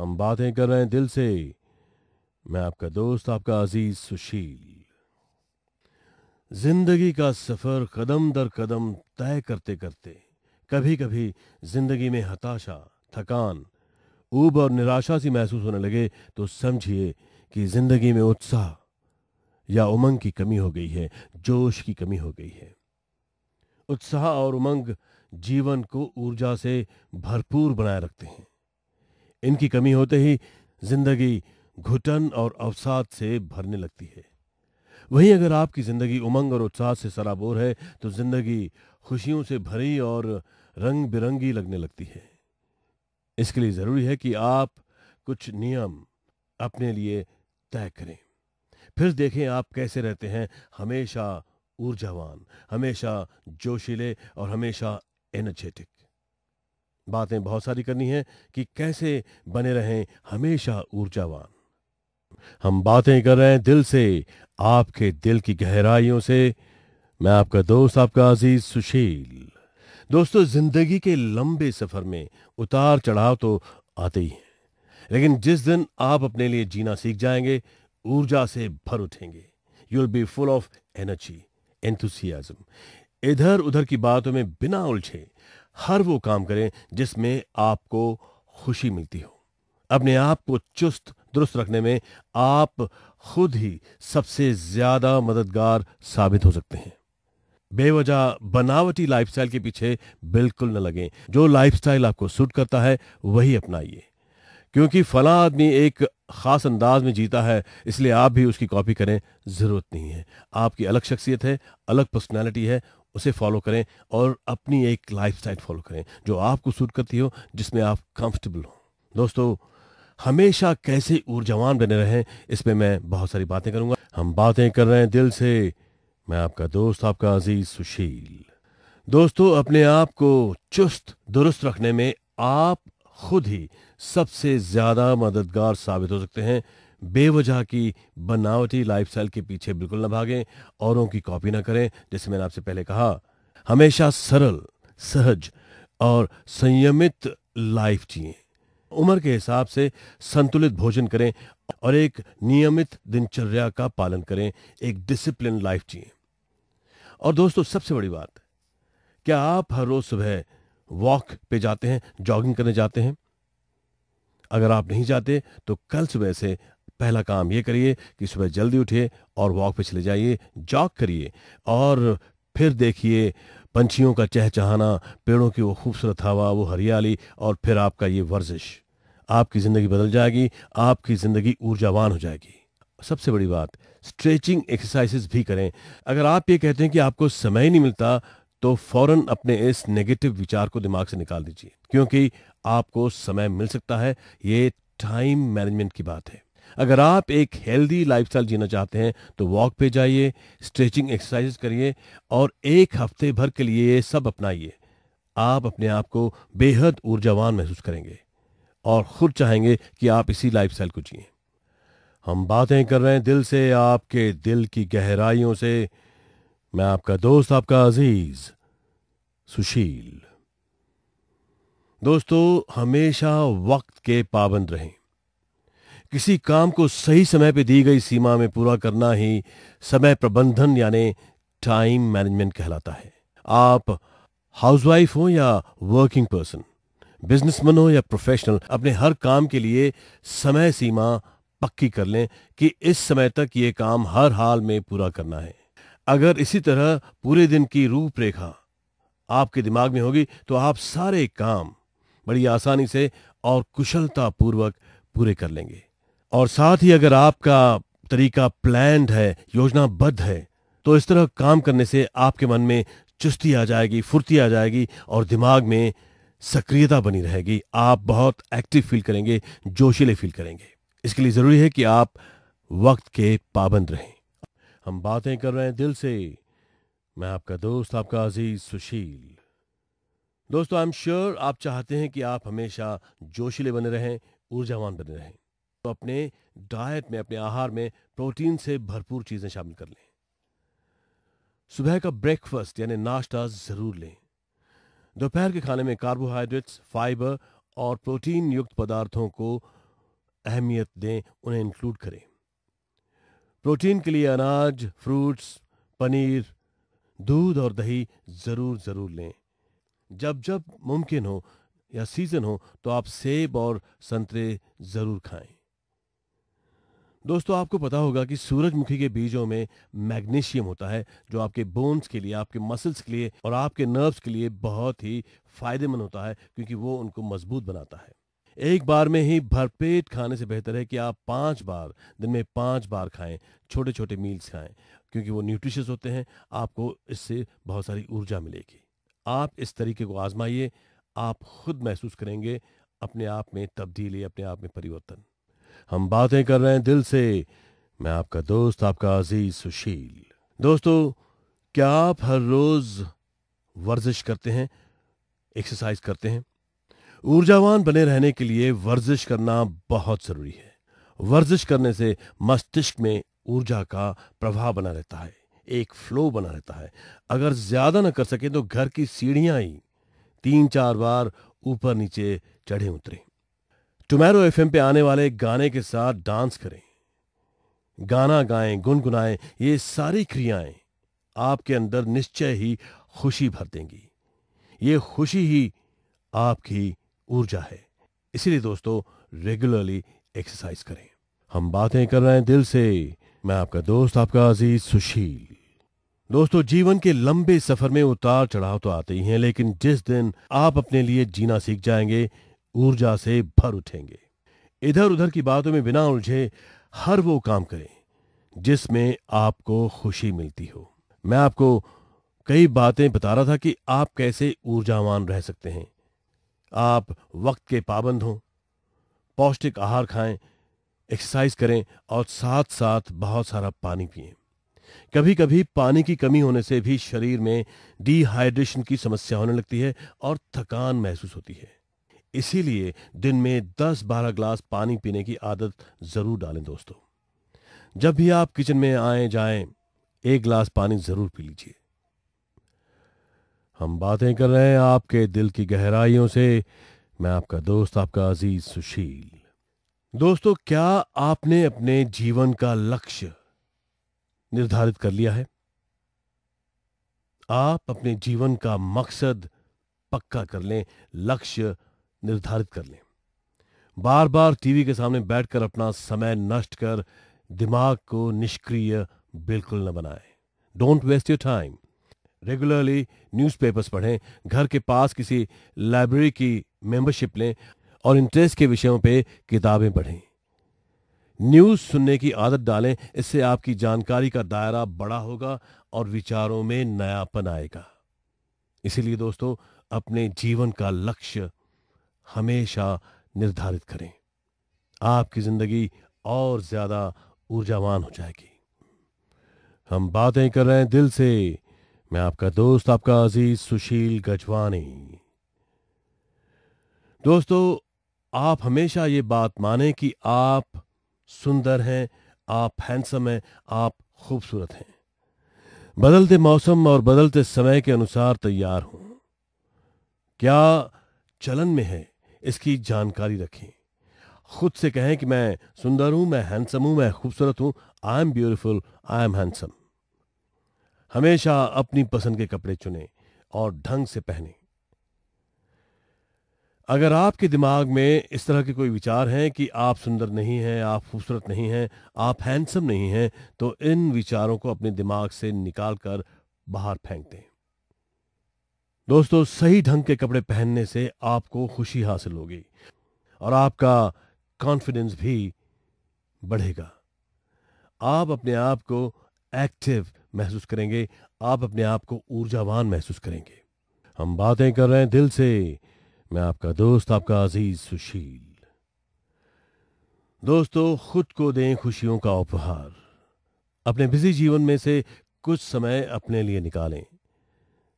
हम बातें कर रहे हैं दिल से मैं आपका दोस्त आपका अजीज सुशील जिंदगी का सफर कदम दर कदम तय करते करते कभी कभी जिंदगी में हताशा थकान ऊब और निराशा सी महसूस होने लगे तो समझिए कि जिंदगी में उत्साह या उमंग की कमी हो गई है जोश की कमी हो गई है उत्साह और उमंग जीवन को ऊर्जा से भरपूर बनाए रखते हैं इनकी कमी होते ही जिंदगी घुटन और अवसाद से भरने लगती है वहीं अगर आपकी जिंदगी उमंग और उत्साह से सराबोर है तो जिंदगी खुशियों से भरी और रंग बिरंगी लगने लगती है इसके लिए जरूरी है कि आप कुछ नियम अपने लिए तय करें फिर देखें आप कैसे रहते हैं हमेशा ऊर्जावान हमेशा जोशीले और हमेशा एनर्जेटिक बातें बहुत सारी करनी है कि कैसे बने रहें हमेशा ऊर्जावान हम बातें कर रहे हैं दिल से आपके दिल की गहराइयों से मैं आपका दोस्त आपका अजीज सुशील दोस्तों जिंदगी के लंबे सफर में उतार चढ़ाव तो आते ही हैं लेकिन जिस दिन आप अपने लिए जीना सीख जाएंगे ऊर्जा से भर उठेंगे you will be full of energy enthusiasm इधर उधर की बातों में बिना उलझे हर वो काम करें जिसमें आपको खुशी मिलती हो अपने आप को चुस्त दुरुस्त रखने में आप खुद ही सबसे ज्यादा मददगार साबित हो सकते हैं बेवजह बनावटी लाइफस्टाइल के पीछे बिल्कुल न लगें जो लाइफस्टाइल आपको सूट करता है वही अपनाइए क्योंकि फला आदमी एक खास अंदाज में जीता है इसलिए आप भी उसकी कॉपी करें जरूरत नहीं है आपकी अलग शख्सियत है अलग पर्सनैलिटी है उसे फॉलो करें और अपनी एक लाइफ स्टाइल फॉलो करें जो आपको सूट करती हो जिसमें आप कंफर्टेबल हो दोस्तों हमेशा कैसे ऊर्जावान बने रहें इस पर मैं बहुत सारी बातें करूंगा हम बातें कर रहे हैं दिल से मैं आपका दोस्त आपका अजीज सुशील दोस्तों अपने आप को चुस्त दुरुस्त रखने में आप खुद ही सबसे ज्यादा मददगार साबित हो सकते हैं बेवजह की बनावटी लाइफस्टाइल के पीछे बिल्कुल ना भागें औरों की कॉपी ना करें जैसे मैंने आपसे पहले कहा हमेशा सरल सहज और संयमित लाइफ जिये उम्र के हिसाब से संतुलित भोजन करें और एक नियमित दिनचर्या का पालन करें एक डिसिप्लिन लाइफ जिये और दोस्तों सबसे बड़ी बात क्या आप हर रोज सुबह वॉक पे जाते हैं जॉगिंग करने जाते हैं अगर आप नहीं जाते तो कल सुबह से पहला काम ये करिए कि सुबह जल्दी उठिए और वॉक पे चले जाइए जॉग करिए और फिर देखिए पंछियों का चहचहाना पेड़ों की वो खूबसूरत हवा वो हरियाली और फिर आपका ये वर्जिश आपकी ज़िंदगी बदल जाएगी आपकी ज़िंदगी ऊर्जावान हो जाएगी सबसे बड़ी बात स्ट्रेचिंग एक्सरसाइजेस भी करें अगर आप ये कहते हैं कि आपको समय नहीं मिलता तो फौरन अपने इस नेगेटिव विचार को दिमाग से निकाल दीजिए क्योंकि आपको समय मिल सकता है ये टाइम मैनेजमेंट की बात है अगर आप एक हेल्दी लाइफ जीना चाहते हैं तो वॉक पे जाइए स्ट्रेचिंग एक्सरसाइज करिए और एक हफ्ते भर के लिए सब अपनाइए आप अपने आप को बेहद ऊर्जावान महसूस करेंगे और खुद चाहेंगे कि आप इसी स्टाइल को जिये हम बातें कर रहे हैं दिल से आपके दिल की गहराइयों से मैं आपका दोस्त आपका अजीज सुशील दोस्तों हमेशा वक्त के पाबंद रहें किसी काम को सही समय पर दी गई सीमा में पूरा करना ही समय प्रबंधन यानी टाइम मैनेजमेंट कहलाता है आप हाउसवाइफ हो या वर्किंग पर्सन बिजनेसमैन हो या प्रोफेशनल अपने हर काम के लिए समय सीमा पक्की कर लें कि इस समय तक ये काम हर हाल में पूरा करना है अगर इसी तरह पूरे दिन की रूपरेखा आपके दिमाग में होगी तो आप सारे काम बड़ी आसानी से और कुशलतापूर्वक पूरे कर लेंगे और साथ ही अगर आपका तरीका प्लैंड है योजनाबद्ध है तो इस तरह काम करने से आपके मन में चुस्ती आ जाएगी फुर्ती आ जाएगी और दिमाग में सक्रियता बनी रहेगी आप बहुत एक्टिव फील करेंगे जोशीले फील करेंगे इसके लिए जरूरी है कि आप वक्त के पाबंद रहें हम बातें कर रहे हैं दिल से मैं आपका दोस्त आपका अजीज सुशील दोस्तों आई एम श्योर आप चाहते हैं कि आप हमेशा जोशीले बने रहें ऊर्जावान बने रहें तो अपने डाइट में अपने आहार में प्रोटीन से भरपूर चीज़ें शामिल कर लें सुबह का ब्रेकफास्ट यानी नाश्ता ज़रूर लें दोपहर के खाने में कार्बोहाइड्रेट्स फाइबर और प्रोटीन युक्त पदार्थों को अहमियत दें उन्हें इंक्लूड करें प्रोटीन के लिए अनाज फ्रूट्स पनीर दूध और दही ज़रूर ज़रूर लें जब जब मुमकिन हो या सीज़न हो तो आप सेब और संतरे ज़रूर खाएं दोस्तों आपको पता होगा कि सूरजमुखी के बीजों में मैग्नीशियम होता है जो आपके बोन्स के लिए आपके मसल्स के लिए और आपके नर्व्स के लिए बहुत ही फायदेमंद होता है क्योंकि वो उनको मजबूत बनाता है एक बार में ही भरपेट खाने से बेहतर है कि आप पांच बार दिन में पांच बार खाएं छोटे छोटे मील्स खाएं क्योंकि वो न्यूट्रिशियस होते हैं आपको इससे बहुत सारी ऊर्जा मिलेगी आप इस तरीके को आजमाइए आप खुद महसूस करेंगे अपने आप में तब्दीली अपने आप में परिवर्तन हम बातें कर रहे हैं दिल से मैं आपका दोस्त आपका अजीज सुशील दोस्तों क्या आप हर रोज वर्जिश करते हैं एक्सरसाइज करते हैं ऊर्जावान बने रहने के लिए वर्जिश करना बहुत जरूरी है वर्जिश करने से मस्तिष्क में ऊर्जा का प्रभाव बना रहता है एक फ्लो बना रहता है अगर ज्यादा ना कर सके तो घर की सीढ़ियां ही तीन चार बार ऊपर नीचे चढ़े उतरे टुमैरो एफ पे आने वाले गाने के साथ डांस करें गाना गाएं गुनगुनाएं ये सारी क्रियाएं आपके अंदर निश्चय ही खुशी भर देंगी ये खुशी ही आपकी ऊर्जा है इसीलिए दोस्तों रेगुलरली एक्सरसाइज करें हम बातें कर रहे हैं दिल से मैं आपका दोस्त आपका अजीज सुशील दोस्तों जीवन के लंबे सफर में उतार चढ़ाव तो आते ही हैं लेकिन जिस दिन आप अपने लिए जीना सीख जाएंगे ऊर्जा से भर उठेंगे इधर उधर की बातों में बिना उलझे हर वो काम करें जिसमें आपको खुशी मिलती हो मैं आपको कई बातें बता रहा था कि आप कैसे ऊर्जावान रह सकते हैं आप वक्त के पाबंद हों पौष्टिक आहार खाएं एक्सरसाइज करें और साथ साथ बहुत सारा पानी पिए कभी कभी पानी की कमी होने से भी शरीर में डिहाइड्रेशन की समस्या होने लगती है और थकान महसूस होती है इसीलिए दिन में 10-12 ग्लास पानी पीने की आदत ज़रूर डालें दोस्तों जब भी आप किचन में आए जाएं एक ग्लास पानी ज़रूर पी लीजिए हम बातें कर रहे हैं आपके दिल की गहराइयों से मैं आपका दोस्त आपका अजीज सुशील दोस्तों क्या आपने अपने जीवन का लक्ष्य निर्धारित कर लिया है आप अपने जीवन का मकसद पक्का कर लें लक्ष्य निर्धारित कर लें बार बार टीवी के सामने बैठकर अपना समय नष्ट कर दिमाग को निष्क्रिय बिल्कुल न बनाएं don't waste your time regularly newspapers पढ़ें घर के पास किसी लाइब्रेरी की मेंबरशिप लें और इंटरेस्ट के विषयों पे किताबें पढ़ें न्यूज़ सुनने की आदत डालें इससे आपकी जानकारी का दायरा बड़ा होगा और विचारों में नयापन आएगा इसीलिए दोस्तों अपने जीवन का लक्ष्य हमेशा निर्धारित करें आपकी जिंदगी और ज्यादा ऊर्जावान हो जाएगी हम बातें कर रहे हैं दिल से मैं आपका दोस्त आपका अजीज सुशील गजवानी दोस्तों आप हमेशा ये बात माने कि आप सुंदर हैं आप हैंडसम हैं आप खूबसूरत हैं बदलते मौसम और बदलते समय के अनुसार तैयार हूं क्या चलन में है इसकी जानकारी रखें खुद से कहें कि मैं सुंदर हूं मैं हैंडसम हूं मैं खूबसूरत हूं I am beautiful I am handsome हमेशा अपनी पसंद के कपड़े चुने और ढंग से पहने अगर आपके दिमाग में इस तरह के कोई विचार हैं कि आप सुंदर नहीं हैं आप खूबसूरत नहीं हैं आप हैंडसम नहीं हैं तो इन विचारों को अपने दिमाग से निकाल कर बाहर फेंक दें दोस्तों सही ढंग के कपड़े पहनने से आपको खुशी हासिल होगी और आपका कॉन्फिडेंस भी बढ़ेगा आप अपने आप को एक्टिव महसूस करेंगे आप अपने आप को ऊर्जावान महसूस करेंगे हम बातें कर रहे हैं दिल से मैं आपका दोस्त आपका अजीज सुशील दोस्तों खुद को दें खुशियों का उपहार अपने बिजी जीवन में से कुछ समय अपने लिए निकालें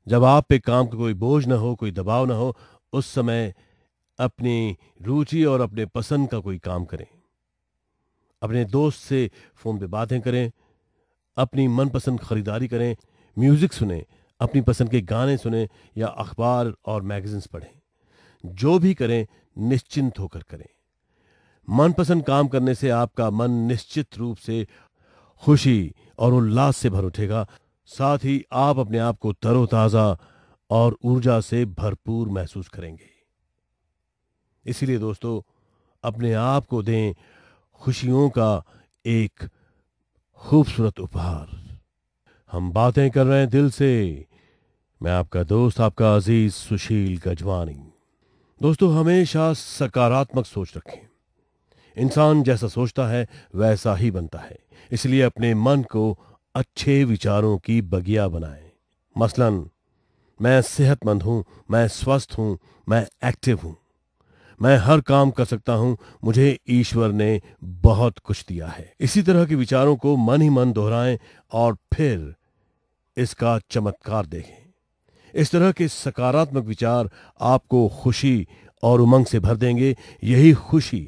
जब आप पे काम का कोई बोझ ना हो कोई दबाव ना हो उस समय अपनी रुचि और अपने पसंद का कोई काम करें अपने दोस्त से फ़ोन पे बातें करें अपनी मनपसंद खरीदारी करें म्यूज़िक सुने अपनी पसंद के गाने सुने या अखबार और मैगजीन्स पढ़ें जो भी करें निश्चिंत होकर करें मनपसंद काम करने से आपका मन निश्चित रूप से खुशी और उल्लास से भर उठेगा साथ ही आप अपने आप को तरोताजा और ऊर्जा से भरपूर महसूस करेंगे इसलिए दोस्तों अपने आप को दें खुशियों का एक खूबसूरत उपहार हम बातें कर रहे हैं दिल से मैं आपका दोस्त आपका अजीज सुशील गजवानी दोस्तों हमेशा सकारात्मक सोच रखें इंसान जैसा सोचता है वैसा ही बनता है इसलिए अपने मन को अच्छे विचारों की बगिया बनाए मसलन मैं सेहतमंद हूं मैं स्वस्थ हूं मैं एक्टिव हूं मैं हर काम कर सकता हूं मुझे ईश्वर ने बहुत कुछ दिया है इसी तरह के विचारों को मन ही मन दोहराएं और फिर इसका चमत्कार देखें इस तरह के सकारात्मक विचार आपको खुशी और उमंग से भर देंगे यही खुशी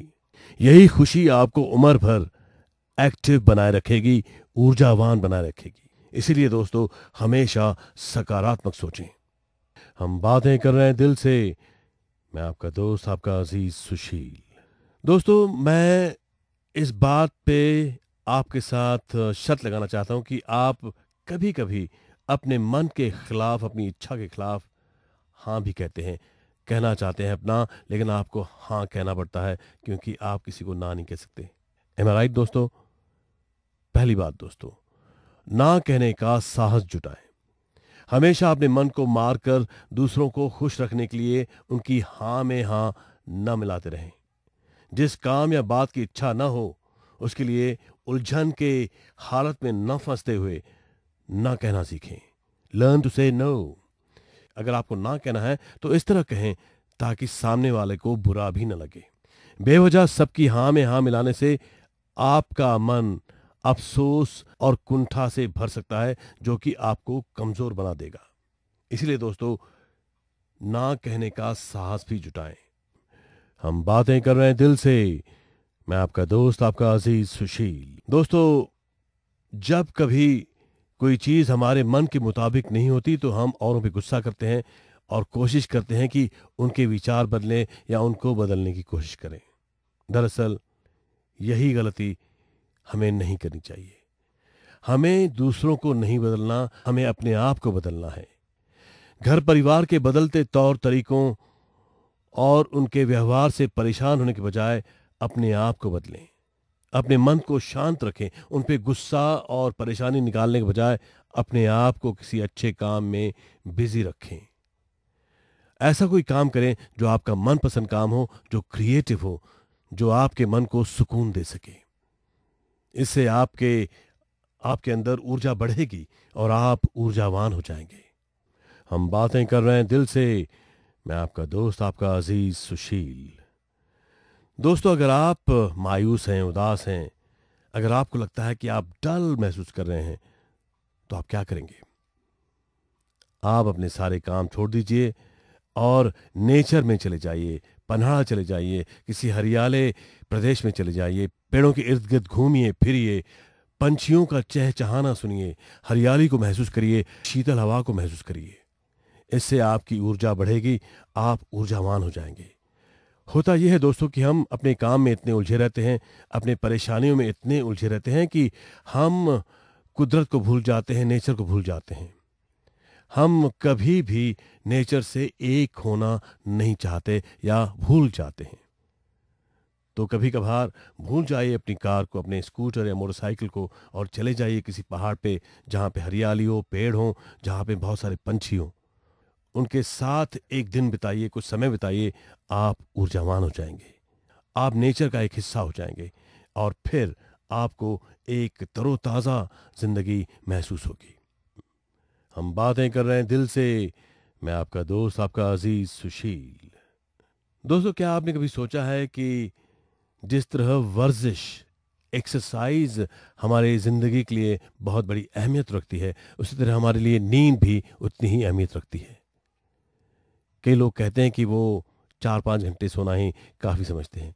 यही खुशी आपको उम्र भर एक्टिव बनाए रखेगी ऊर्जावान बनाए रखेगी इसीलिए दोस्तों हमेशा सकारात्मक सोचें हम बातें कर रहे हैं दिल से मैं आपका दोस्त आपका अजीज सुशील दोस्तों मैं इस बात पे आपके साथ शर्त लगाना चाहता हूं कि आप कभी कभी अपने मन के खिलाफ अपनी इच्छा के खिलाफ हाँ भी कहते हैं कहना चाहते हैं अपना लेकिन आपको हाँ कहना पड़ता है क्योंकि आप किसी को ना नहीं कह सकते एम दोस्तों पहली बात दोस्तों ना कहने का साहस जुटाएं हमेशा अपने मन को मारकर दूसरों को खुश रखने के लिए उनकी हां में हाँ न मिलाते रहें जिस काम या बात की इच्छा ना हो उसके लिए उलझन के हालत में न फंसते हुए ना कहना सीखें लर्न टू से नो अगर आपको ना कहना है तो इस तरह कहें ताकि सामने वाले को बुरा भी ना लगे बेवजह सबकी हाँ में हाँ मिलाने से आपका मन अफसोस और कुंठा से भर सकता है जो कि आपको कमजोर बना देगा इसलिए दोस्तों ना कहने का साहस भी जुटाएं हम बातें कर रहे हैं दिल से मैं आपका दोस्त आपका अजीज सुशील दोस्तों जब कभी कोई चीज हमारे मन के मुताबिक नहीं होती तो हम औरों पर गुस्सा करते हैं और कोशिश करते हैं कि उनके विचार बदलें या उनको बदलने की कोशिश करें दरअसल यही गलती हमें नहीं करनी चाहिए हमें दूसरों को नहीं बदलना हमें अपने आप को बदलना है घर परिवार के बदलते तौर तरीकों और उनके व्यवहार से परेशान होने के बजाय अपने आप को बदलें अपने मन को शांत रखें उन पर गुस्सा और परेशानी निकालने के बजाय अपने आप को किसी अच्छे काम में बिजी रखें ऐसा कोई काम करें जो आपका मनपसंद काम हो जो क्रिएटिव हो जो आपके मन को सुकून दे सके इससे आपके आपके अंदर ऊर्जा बढ़ेगी और आप ऊर्जावान हो जाएंगे हम बातें कर रहे हैं दिल से मैं आपका दोस्त आपका अजीज सुशील दोस्तों अगर आप मायूस हैं उदास हैं अगर आपको लगता है कि आप डल महसूस कर रहे हैं तो आप क्या करेंगे आप अपने सारे काम छोड़ दीजिए और नेचर में चले जाइए पन्हाड़ा चले जाइए किसी हरियाले प्रदेश में चले जाइए पेड़ों के इर्द गिर्द घूमिए फिरिए पंछियों का चहचहाना सुनिए हरियाली को महसूस करिए शीतल हवा को महसूस करिए इससे आपकी ऊर्जा बढ़ेगी आप ऊर्जावान हो जाएंगे होता यह है दोस्तों कि हम अपने काम में इतने उलझे रहते हैं अपने परेशानियों में इतने उलझे रहते हैं कि हम कुदरत को भूल जाते हैं नेचर को भूल जाते हैं हम कभी भी नेचर से एक होना नहीं चाहते या भूल जाते हैं तो कभी कभार भूल जाइए अपनी कार को अपने स्कूटर या मोटरसाइकिल को और चले जाइए किसी पहाड़ पे जहाँ पे हरियाली हो पेड़ हो जहाँ पे बहुत सारे पंछी हों उनके साथ एक दिन बिताइए कुछ समय बिताइए आप ऊर्जावान हो जाएंगे आप नेचर का एक हिस्सा हो जाएंगे और फिर आपको एक तरोताज़ा जिंदगी महसूस होगी हम बातें कर रहे हैं दिल से मैं आपका दोस्त आपका अजीज सुशील दोस्तों क्या आपने कभी सोचा है कि जिस तरह वर्जिश एक्सरसाइज हमारे ज़िंदगी के लिए बहुत बड़ी अहमियत रखती है उसी तरह हमारे लिए नींद भी उतनी ही अहमियत रखती है कई लोग कहते हैं कि वो चार पाँच घंटे सोना ही काफ़ी समझते हैं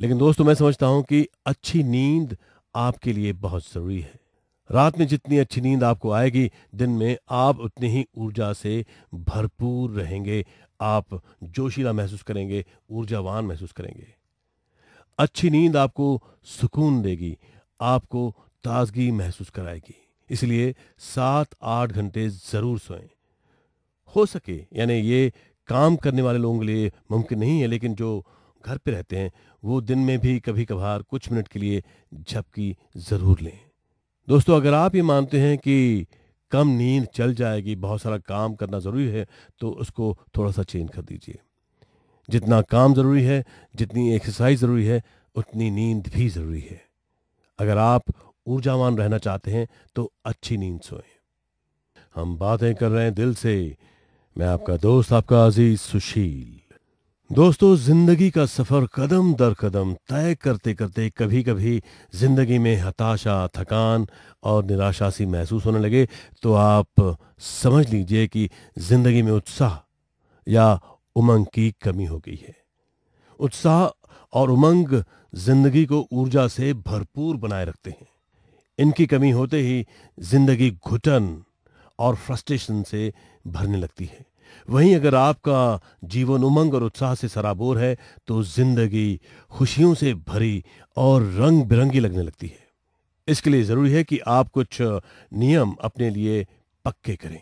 लेकिन दोस्तों मैं समझता हूँ कि अच्छी नींद आपके लिए बहुत ज़रूरी है रात में जितनी अच्छी नींद आपको आएगी दिन में आप उतनी ही ऊर्जा से भरपूर रहेंगे आप जोशीला महसूस करेंगे ऊर्जावान महसूस करेंगे अच्छी नींद आपको सुकून देगी आपको ताजगी महसूस कराएगी इसलिए सात आठ घंटे जरूर सोएं हो सके यानी ये काम करने वाले लोगों के लिए मुमकिन नहीं है लेकिन जो घर पे रहते हैं वो दिन में भी कभी कभार कुछ मिनट के लिए झपकी ज़रूर लें दोस्तों अगर आप ये मानते हैं कि कम नींद चल जाएगी बहुत सारा काम करना ज़रूरी है तो उसको थोड़ा सा चेंज कर दीजिए जितना काम ज़रूरी है जितनी एक्सरसाइज ज़रूरी है उतनी नींद भी ज़रूरी है अगर आप ऊर्जावान रहना चाहते हैं तो अच्छी नींद सोएं हम बातें कर रहे हैं दिल से मैं आपका दोस्त आपका अजीज सुशील दोस्तों जिंदगी का सफर कदम दर कदम तय करते करते कभी कभी जिंदगी में हताशा थकान और निराशा सी महसूस होने लगे तो आप समझ लीजिए कि जिंदगी में उत्साह या उमंग की कमी हो गई है उत्साह और उमंग जिंदगी को ऊर्जा से भरपूर बनाए रखते हैं इनकी कमी होते ही जिंदगी घुटन और फ्रस्ट्रेशन से भरने लगती है वहीं अगर आपका जीवन उमंग और उत्साह से सराबोर है तो जिंदगी खुशियों से भरी और रंग बिरंगी लगने लगती है इसके लिए जरूरी है कि आप कुछ नियम अपने लिए पक्के करें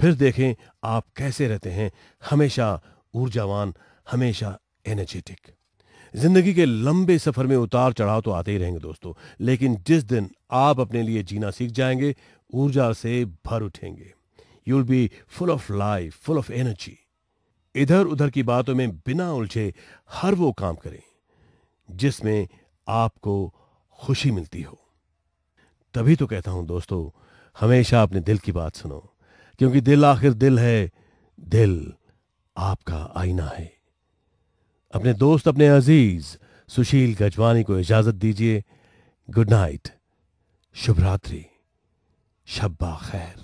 फिर देखें आप कैसे रहते हैं हमेशा ऊर्जावान हमेशा एनर्जेटिक जिंदगी के लंबे सफर में उतार चढ़ाव तो आते ही रहेंगे दोस्तों लेकिन जिस दिन आप अपने लिए जीना सीख जाएंगे ऊर्जा से भर उठेंगे you will be full of life full of energy इधर उधर की बातों में बिना उलझे हर वो काम करें जिसमें आपको खुशी मिलती हो तभी तो कहता हूं दोस्तों हमेशा अपने दिल की बात सुनो क्योंकि दिल आखिर दिल है दिल आपका आईना है अपने दोस्त अपने अजीज सुशील गजवानी को इजाजत दीजिए गुड नाइट शुभ रात्रि शब्बा खैर